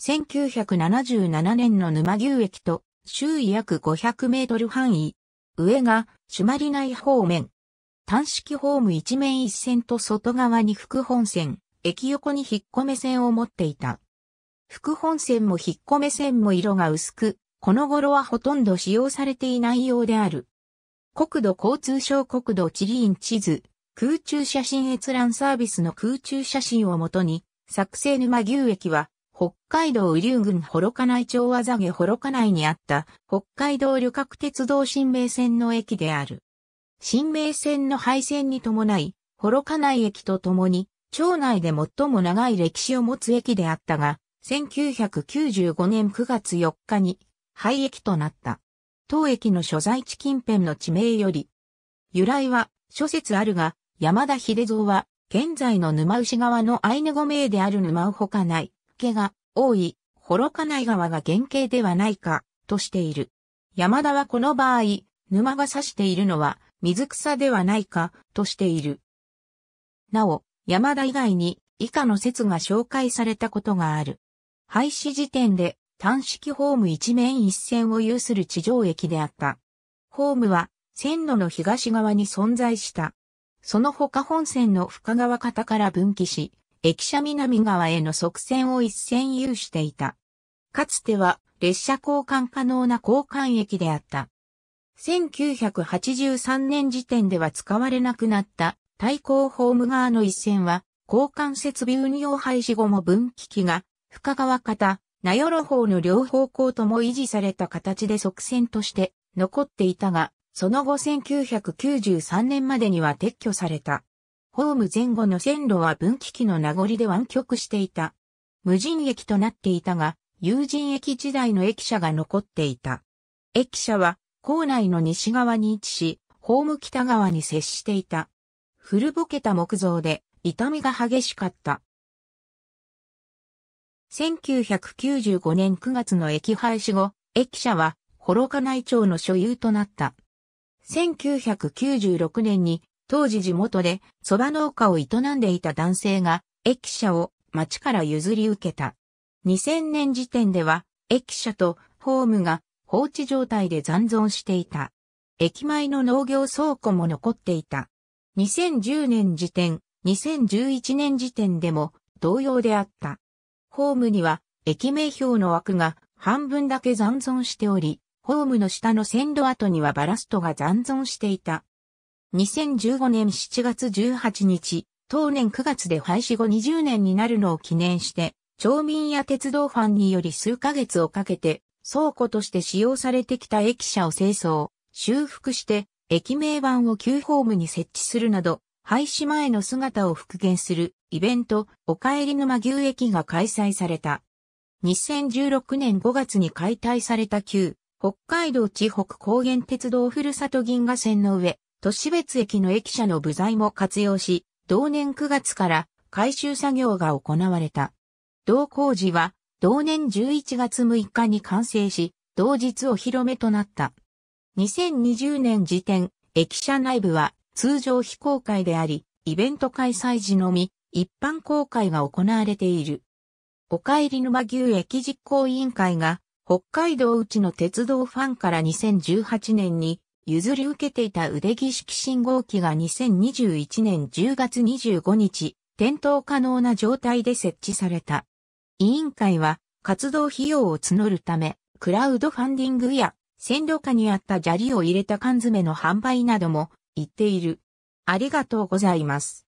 1977年の沼牛駅と周囲約500メートル範囲。上が朱鞠内方面。単式ホーム一面一線と外側に副本線、駅横に引っ込め線を持っていた。副本線も引っ込め線も色が薄く、この頃はほとんど使用されていないようである。国土交通省国土地理院地図、空中写真閲覧サービスの空中写真をもとに、作成沼牛駅は北海道雨竜郡幌加内町和毛幌加内にあった北海道旅客鉄道新名線の駅である。新名線の廃線に伴い、幌加内駅とともに、町内で最も長い歴史を持つ駅であったが、1995年9月4日に廃駅となった。当駅の所在地近辺の地名より、由来は諸説あるが、山田秀蔵は、現在の沼牛川のアイヌ語名である沼をほかない。気が多い、幌加内川が原型ではないか、としている。山田はこの場合、沼が指しているのは水草ではないか、としている。なお、山田以外に以下の説が紹介されたことがある。廃止時点で単式ホーム一面一線を有する地上駅であった。ホームは線路の東側に存在した。その他本線の深川方から分岐し、駅舎南側への側線を一線有していた。かつては列車交換可能な交換駅であった。1983年時点では使われなくなった対向ホーム側の一線は交換設備運用廃止後も分岐器が深川方、名寄方の両方向とも維持された形で側線として残っていたが、その後1993年までには撤去された。ホーム前後の線路は分岐器の名残で湾曲していた。無人駅となっていたが、有人駅時代の駅舎が残っていた。駅舎は校内の西側に位置し、ホーム北側に接していた。古ぼけた木造で痛みが激しかった。1995年9月の駅廃止後、駅舎は幌加内町の所有となった。1996年に当時地元で蕎麦農家を営んでいた男性が駅舎を町から譲り受けた。2000年時点では駅舎とホームが放置状態で残存していた。駅前の農業倉庫も残っていた。2010年時点、2011年時点でも同様であった。ホームには駅名標の枠が半分だけ残存しており、ホームの下の線路跡にはバラストが残存していた。2015年7月18日、当年9月で廃止後20年になるのを記念して、町民や鉄道ファンにより数ヶ月をかけて、倉庫として使用されてきた駅舎を清掃、修復して、駅名板を旧ホームに設置するなど、廃止前の姿を復元するイベント、おかえり沼牛駅が開催された。2016年5月に解体された旧、北海道地北高原鉄道ふるさと銀河線の上、都市別駅の駅舎の部材も活用し、同年9月から改修作業が行われた。同工事は同年11月6日に完成し、同日お披露目となった。2020年時点、駅舎内部は通常非公開であり、イベント開催時のみ一般公開が行われている。お帰り沼牛駅実行委員会が北海道内の鉄道ファンから2018年に譲り受けていた腕儀式信号機が2021年10月25日、点灯可能な状態で設置された。委員会は活動費用を募るため、クラウドファンディングや線路下にあった砂利を入れた缶詰の販売なども言っている。ありがとうございます。